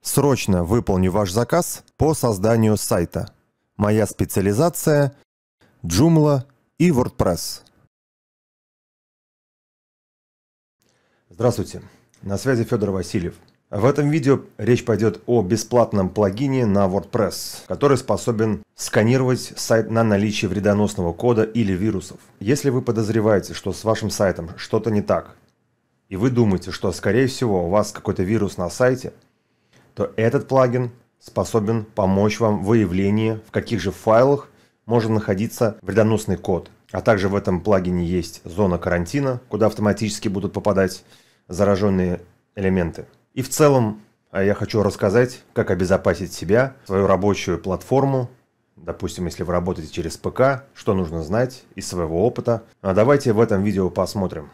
Срочно выполню ваш заказ по созданию сайта. Моя специализация – Joomla и WordPress. Здравствуйте, на связи Федор Васильев. В этом видео речь пойдет о бесплатном плагине на WordPress, который способен сканировать сайт на наличие вредоносного кода или вирусов. Если вы подозреваете, что с вашим сайтом что-то не так, и вы думаете, что скорее всего у вас какой-то вирус на сайте – то этот плагин способен помочь вам в выявлении, в каких же файлах может находиться вредоносный код. А также в этом плагине есть зона карантина, куда автоматически будут попадать зараженные элементы. И в целом а, я хочу рассказать, как обезопасить себя, свою рабочую платформу, допустим, если вы работаете через ПК, что нужно знать из своего опыта. А давайте в этом видео посмотрим.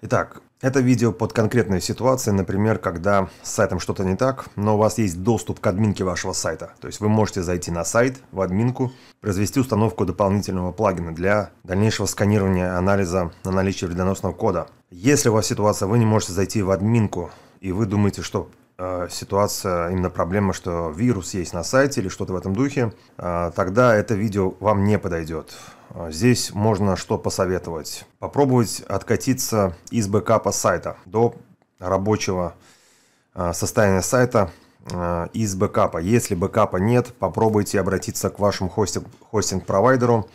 Итак, это видео под конкретные ситуации, например, когда с сайтом что-то не так, но у вас есть доступ к админке вашего сайта. То есть вы можете зайти на сайт, в админку, произвести установку дополнительного плагина для дальнейшего сканирования анализа на наличие вредоносного кода. Если у вас ситуация, вы не можете зайти в админку, и вы думаете, что Э, ситуация, именно проблема, что вирус есть на сайте или что-то в этом духе, э, тогда это видео вам не подойдет. Э, здесь можно что посоветовать? Попробовать откатиться из бэкапа сайта до рабочего состояния сайта из бэкапа. Если бэкапа нет, попробуйте обратиться к вашему хостинг-провайдеру.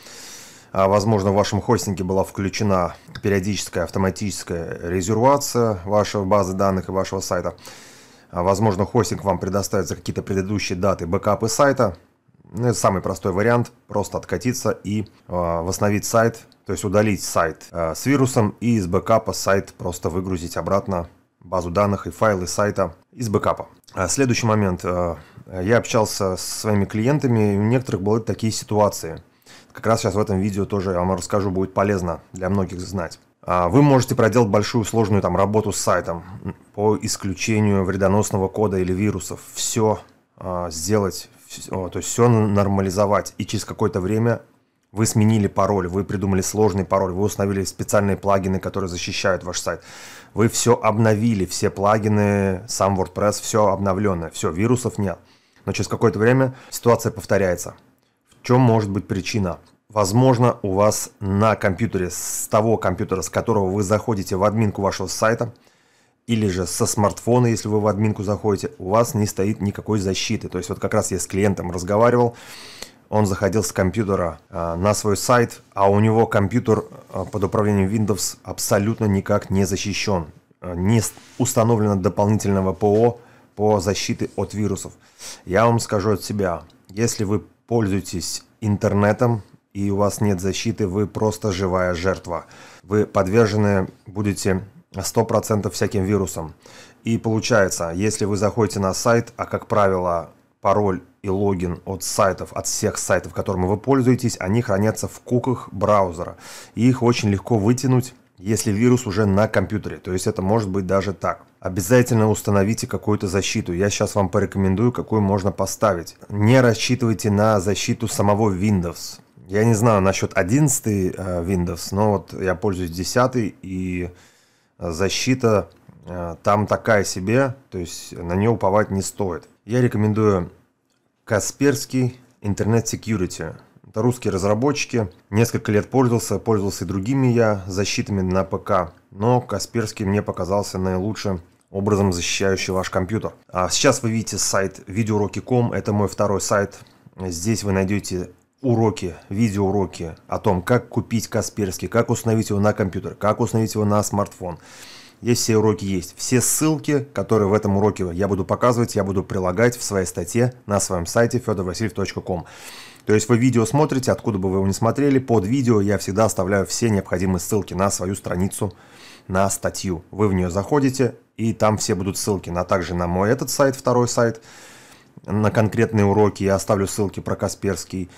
А, возможно, в вашем хостинге была включена периодическая автоматическая резервация вашей базы данных и вашего сайта. А, возможно, хостинг вам предоставит за какие-то предыдущие даты бэкапы сайта. Ну, это самый простой вариант, просто откатиться и э, восстановить сайт, то есть удалить сайт э, с вирусом и из бэкапа сайт просто выгрузить обратно базу данных и файлы сайта из бэкапа. Следующий момент. Я общался со своими клиентами, и у некоторых были такие ситуации. Как раз сейчас в этом видео тоже я вам расскажу, будет полезно для многих знать. А, вы можете проделать большую сложную там работу с сайтом по исключению вредоносного кода или вирусов. Все а, сделать, то есть все нормализовать. И через какое-то время вы сменили пароль, вы придумали сложный пароль, вы установили специальные плагины, которые защищают ваш сайт. Вы все обновили, все плагины, сам WordPress, все обновленное, все, вирусов нет. Но через какое-то время ситуация повторяется. В чем может быть причина? Возможно, у вас на компьютере, с того компьютера, с которого вы заходите в админку вашего сайта, или же со смартфона, если вы в админку заходите, у вас не стоит никакой защиты. То есть вот как раз я с клиентом разговаривал, он заходил с компьютера а, на свой сайт, а у него компьютер а, под управлением Windows абсолютно никак не защищен. А, не установлено дополнительного ПО по защите от вирусов. Я вам скажу от себя, если вы пользуетесь интернетом, и у вас нет защиты, вы просто живая жертва. Вы подвержены будете 100% всяким вирусам. И получается, если вы заходите на сайт, а как правило пароль и логин от сайтов, от всех сайтов, которыми вы пользуетесь, они хранятся в куках браузера. И их очень легко вытянуть, если вирус уже на компьютере. То есть это может быть даже так. Обязательно установите какую-то защиту. Я сейчас вам порекомендую, какую можно поставить. Не рассчитывайте на защиту самого Windows я не знаю насчет 11 э, Windows, но вот я пользуюсь 10 и э, защита э, там такая себе, то есть на нее уповать не стоит. Я рекомендую Касперский Internet Security. Это русские разработчики. Несколько лет пользовался, пользовался и другими я защитами на ПК, но Касперский мне показался наилучшим образом защищающий ваш компьютер. А сейчас вы видите сайт видеоуроки.com, это мой второй сайт. Здесь вы найдете уроки, видеоуроки о том, как купить Касперский, как установить его на компьютер, как установить его на смартфон. Здесь все уроки есть. Все ссылки, которые в этом уроке я буду показывать, я буду прилагать в своей статье на своем сайте fedorvasiliev.com. То есть вы видео смотрите, откуда бы вы его не смотрели, под видео я всегда оставляю все необходимые ссылки на свою страницу, на статью. Вы в нее заходите, и там все будут ссылки, на также на мой этот сайт, второй сайт, на конкретные уроки, я оставлю ссылки про Касперский,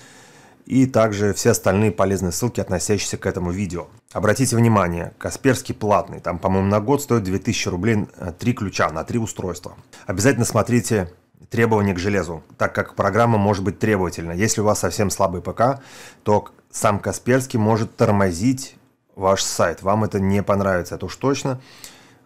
и также все остальные полезные ссылки, относящиеся к этому видео. Обратите внимание, Касперский платный, там, по-моему, на год стоит 2000 рублей 3 э, ключа на 3 устройства. Обязательно смотрите требования к железу, так как программа может быть требовательна. Если у вас совсем слабый ПК, то сам Касперский может тормозить ваш сайт. Вам это не понравится, это уж точно.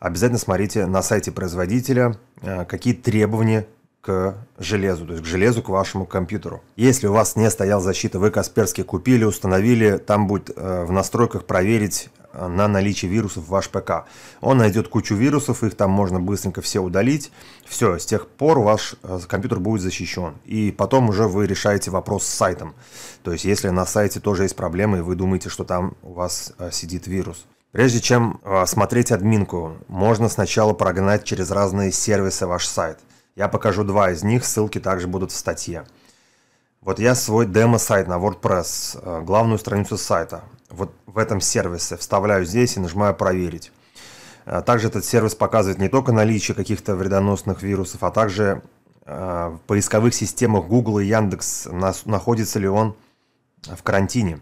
Обязательно смотрите на сайте производителя, э, какие требования к железу, то есть к железу, к вашему компьютеру. Если у вас не стоял защита, вы Касперский купили, установили, там будет э, в настройках проверить э, на наличие вирусов в ваш ПК. Он найдет кучу вирусов, их там можно быстренько все удалить. Все, с тех пор ваш э, компьютер будет защищен. И потом уже вы решаете вопрос с сайтом. То есть если на сайте тоже есть проблемы, и вы думаете, что там у вас э, сидит вирус. Прежде чем э, смотреть админку, можно сначала прогнать через разные сервисы ваш сайт – я покажу два из них, ссылки также будут в статье. Вот я свой демо-сайт на WordPress, э, главную страницу сайта, вот в этом сервисе вставляю здесь и нажимаю «Проверить». Э, также этот сервис показывает не только наличие каких-то вредоносных вирусов, а также э, в поисковых системах Google и Яндекс находится ли он в карантине.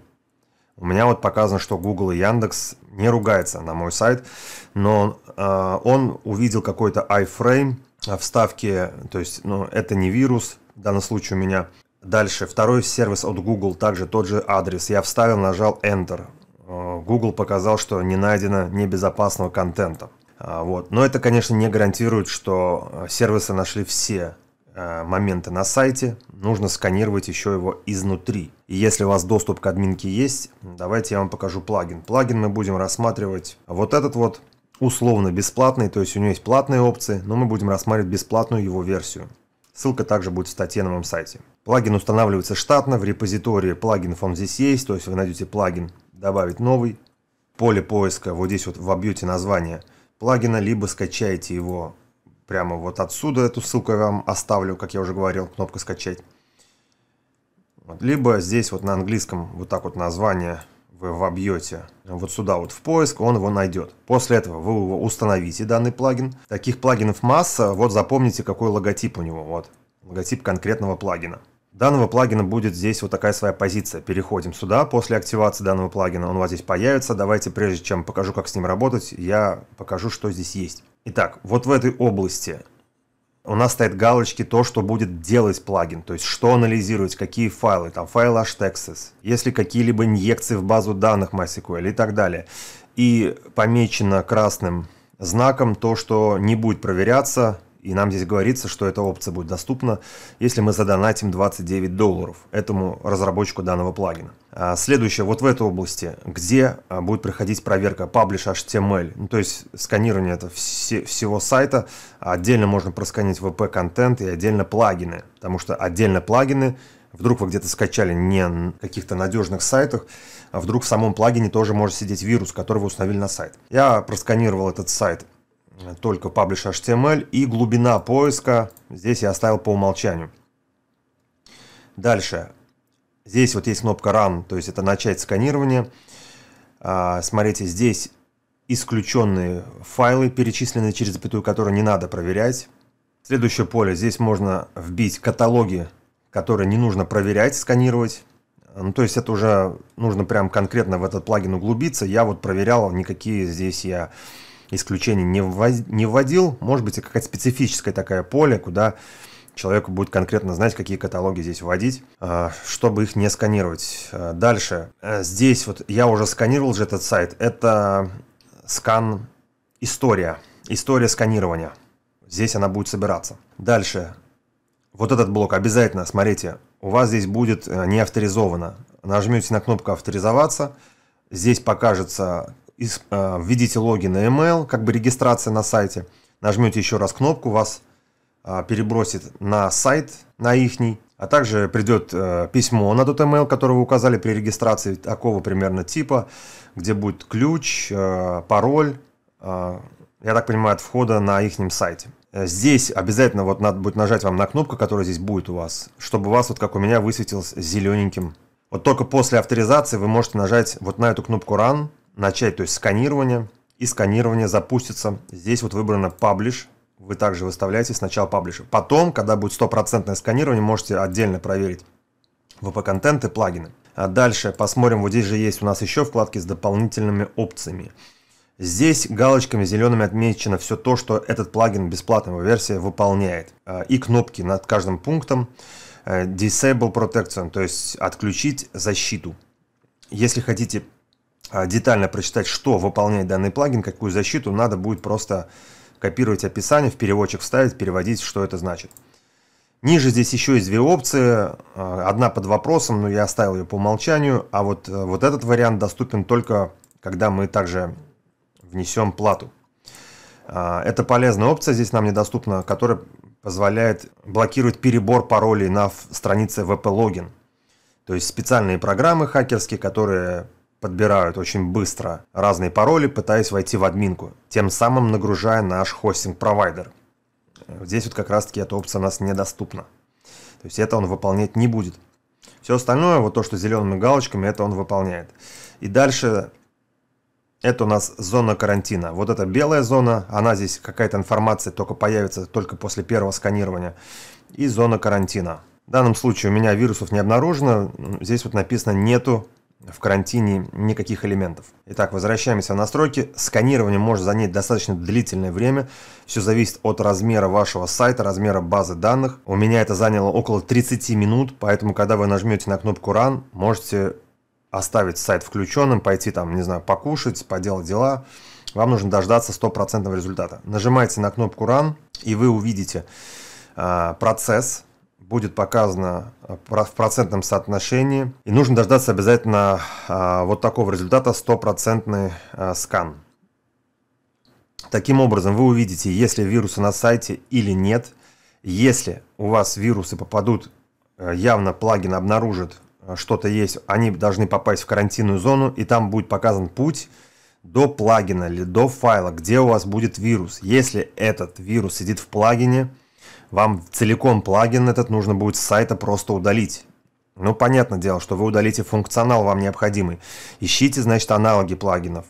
У меня вот показано, что Google и Яндекс не ругаются на мой сайт, но он увидел какой-то iFrame – а вставки, то есть, ну, это не вирус, в данном случае у меня. Дальше, второй сервис от Google, также тот же адрес. Я вставил, нажал Enter. Э, Google показал, что не найдено небезопасного контента. А, вот. Но это, конечно, не гарантирует, что э, сервисы нашли все э, моменты на сайте, нужно сканировать еще его изнутри. И если у вас доступ к админке есть, давайте я вам покажу плагин. Плагин мы будем рассматривать вот этот вот условно бесплатный, то есть у него есть платные опции, но мы будем рассматривать бесплатную его версию. Ссылка также будет в статье на моем сайте. Плагин устанавливается штатно, в репозитории Плагин он здесь есть, то есть вы найдете плагин «Добавить новый», поле поиска, вот здесь вот вобьете название плагина, либо скачаете его прямо вот отсюда, эту ссылку я вам оставлю, как я уже говорил, кнопка «Скачать». Вот, либо здесь вот на английском вот так вот название вы вобьете э, вот сюда вот в поиск, он его найдет. После этого вы его установите, данный плагин. Таких плагинов масса, вот запомните, какой логотип у него, вот, логотип конкретного плагина. Данного плагина будет здесь вот такая своя позиция. Переходим сюда, после активации данного плагина он у вас здесь появится. Давайте, прежде чем покажу, как с ним работать, я покажу, что здесь есть. Итак, вот в этой области у нас стоят галочки то, что будет делать плагин, то есть что анализировать, какие файлы, там файл htaccess, есть ли какие-либо инъекции в базу данных MySQL и так далее. И помечено красным знаком то, что не будет проверяться, и нам здесь говорится, что эта опция будет доступна, если мы задонатим 29 долларов этому разработчику данного плагина. А, следующее, вот в этой области, где а, будет проходить проверка Publish HTML, ну, то есть сканирование это все, всего сайта, отдельно можно просканить VP-контент и отдельно плагины, потому что отдельно плагины, вдруг вы где-то скачали не на каких-то надежных сайтах, а вдруг в самом плагине тоже может сидеть вирус, который вы установили на сайт. Я просканировал этот сайт э, только Publish HTML и глубина поиска здесь я оставил по умолчанию. Дальше. Здесь вот есть кнопка Run, то есть это начать сканирование. А, смотрите, здесь исключенные файлы, перечисленные через запятую, которые не надо проверять. Следующее поле, здесь можно вбить каталоги, которые не нужно проверять, сканировать. Ну, то есть это уже нужно прям конкретно в этот плагин углубиться. Я вот проверял, никакие здесь я исключений не, вводил. Может быть, и какое то специфическое такое поле, куда человеку будет конкретно знать, какие каталоги здесь вводить, э, чтобы их не сканировать. Э, дальше. Э, здесь вот я уже сканировал же этот сайт. Это скан история. История сканирования. Здесь она будет собираться. Дальше. Вот этот блок обязательно, смотрите, у вас здесь будет не авторизовано. Нажмете на кнопку «Авторизоваться». Здесь покажется, введите логин и email, как бы регистрация на сайте. Нажмете еще раз кнопку, вас а, перебросит на сайт, на ихний, а также придет э, письмо на тот email, который вы указали при регистрации такого примерно типа, где будет ключ, э, пароль, э, я так понимаю, от входа на ихнем сайте. Здесь обязательно вот надо будет нажать вам на кнопку, которая здесь будет у вас, чтобы у вас, вот как у меня, высветилось зелененьким. Вот только после авторизации вы можете нажать вот на эту кнопку Run, начать, то есть сканирование, и сканирование запустится. Здесь вот выбрано Publish, вы также выставляете сначала паблишер. Потом, когда будет стопроцентное сканирование, можете отдельно проверить VP-контент и плагины. А дальше посмотрим, вот здесь же есть у нас еще вкладки с дополнительными опциями. Здесь галочками зелеными отмечено все то, что этот плагин бесплатная версия выполняет. А, и кнопки над каждым пунктом. Э, Disable Protection, то есть отключить защиту. Если хотите а, детально прочитать, что выполняет данный плагин, какую защиту, надо будет просто копировать описание, в переводчик вставить, переводить, что это значит. Ниже здесь еще есть две опции, э, одна под вопросом, но я оставил ее по умолчанию, а вот, э, вот этот вариант доступен только, когда мы также внесем плату. Э, это полезная опция, здесь нам недоступна, которая позволяет блокировать перебор паролей на странице VP-логин. То есть специальные программы хакерские, которые подбирают очень быстро разные пароли, пытаясь войти в админку, тем самым нагружая наш хостинг-провайдер. Э, здесь вот как раз-таки эта опция у нас недоступна. То есть это он выполнять не будет. Все остальное, вот то, что зелеными галочками, это он выполняет. И дальше это у нас зона карантина. Вот эта белая зона, она здесь какая-то информация только появится только после первого сканирования. И зона карантина. В данном случае у меня вирусов не обнаружено. Здесь вот написано нету в карантине никаких элементов. Итак, возвращаемся в настройки. Сканирование может занять достаточно длительное время. Все зависит от размера вашего сайта, размера базы данных. У меня это заняло около 30 минут, поэтому когда вы нажмете на кнопку Run, можете оставить сайт включенным, пойти там, не знаю, покушать, поделать дела. Вам нужно дождаться стопроцентного результата. Нажимаете на кнопку Run, и вы увидите э, процесс, будет показано э, в процентном соотношении. И нужно дождаться обязательно а, вот такого результата, стопроцентный э, скан. Таким образом, вы увидите, есть ли вирусы на сайте или нет. Если у вас вирусы попадут, э, явно плагин обнаружит, что-то есть, они должны попасть в карантинную зону, и там будет показан путь до плагина или до файла, где у вас будет вирус. Если этот вирус сидит в плагине, вам целиком плагин этот нужно будет с сайта просто удалить. Ну, понятное дело, что вы удалите функционал вам необходимый. Ищите, значит, аналоги плагинов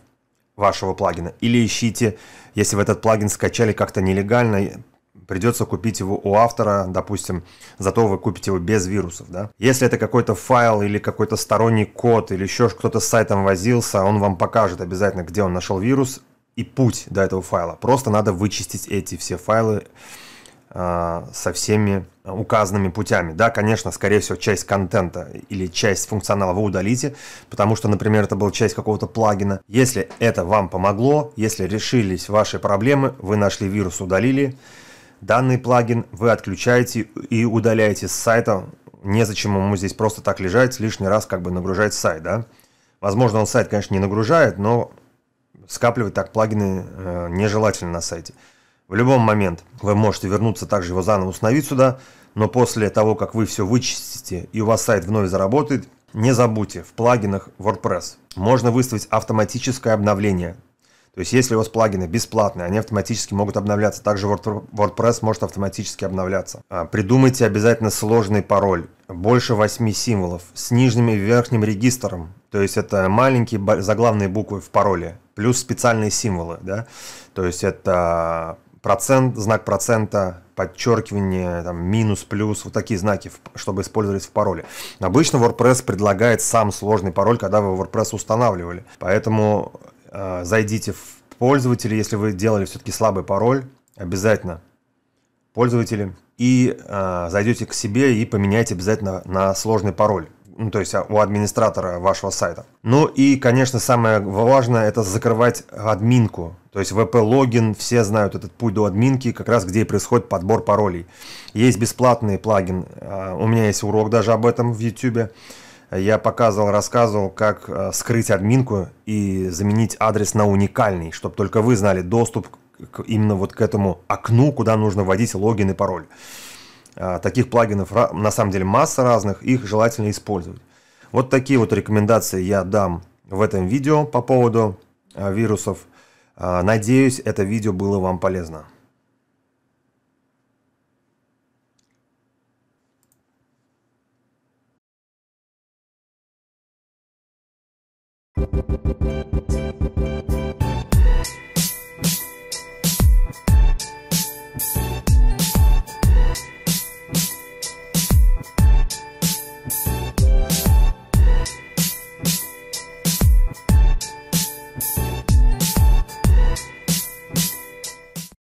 вашего плагина. Или ищите, если вы этот плагин скачали как-то нелегально, придется купить его у автора, допустим, зато вы купите его без вирусов, да. Если это какой-то файл или какой-то сторонний код, или еще кто-то с сайтом возился, он вам покажет обязательно, где он нашел вирус и путь до этого файла. Просто надо вычистить эти все файлы, Э, со всеми указанными путями. Да, конечно, скорее всего, часть контента или часть функционала вы удалите, потому что, например, это была часть какого-то плагина. Если это вам помогло, если решились ваши проблемы, вы нашли вирус, удалили, данный плагин вы отключаете и удаляете с сайта. Незачем ему здесь просто так лежать, лишний раз как бы нагружать сайт, да. Возможно, он сайт, конечно, не нагружает, но скапливать так плагины э, нежелательно на сайте. В любом момент вы можете вернуться, также его заново установить сюда, но после того, как вы все вычистите и у вас сайт вновь заработает, не забудьте, в плагинах WordPress можно выставить автоматическое обновление. То есть, если у вас плагины бесплатные, они автоматически могут обновляться. Также WordPress может автоматически обновляться. А, придумайте обязательно сложный пароль. Больше 8 символов с нижним и верхним регистром. То есть, это маленькие заглавные буквы в пароле. Плюс специальные символы. Да? То есть, это процент, знак процента, подчеркивание, там, минус, плюс, вот такие знаки, чтобы использовались в пароле. Обычно WordPress предлагает сам сложный пароль, когда вы WordPress устанавливали. Поэтому э, зайдите в пользователи, если вы делали все-таки слабый пароль, обязательно пользователи, и э, зайдете к себе и поменяйте обязательно на сложный пароль ну, то есть а, у администратора вашего сайта. Ну и, конечно, самое важное это закрывать админку. То есть VP-логин, все знают этот путь до админки, как раз где и происходит подбор паролей. Есть бесплатный плагин, а, у меня есть урок даже об этом в YouTube. Я показывал, рассказывал, как а, скрыть админку и заменить адрес на уникальный, чтобы только вы знали доступ именно вот к этому окну, куда нужно вводить логин и пароль. А, таких плагинов на самом деле масса разных, их желательно использовать. Вот такие вот рекомендации я дам в этом видео по поводу а, вирусов. А, надеюсь, это видео было вам полезно. Thank you.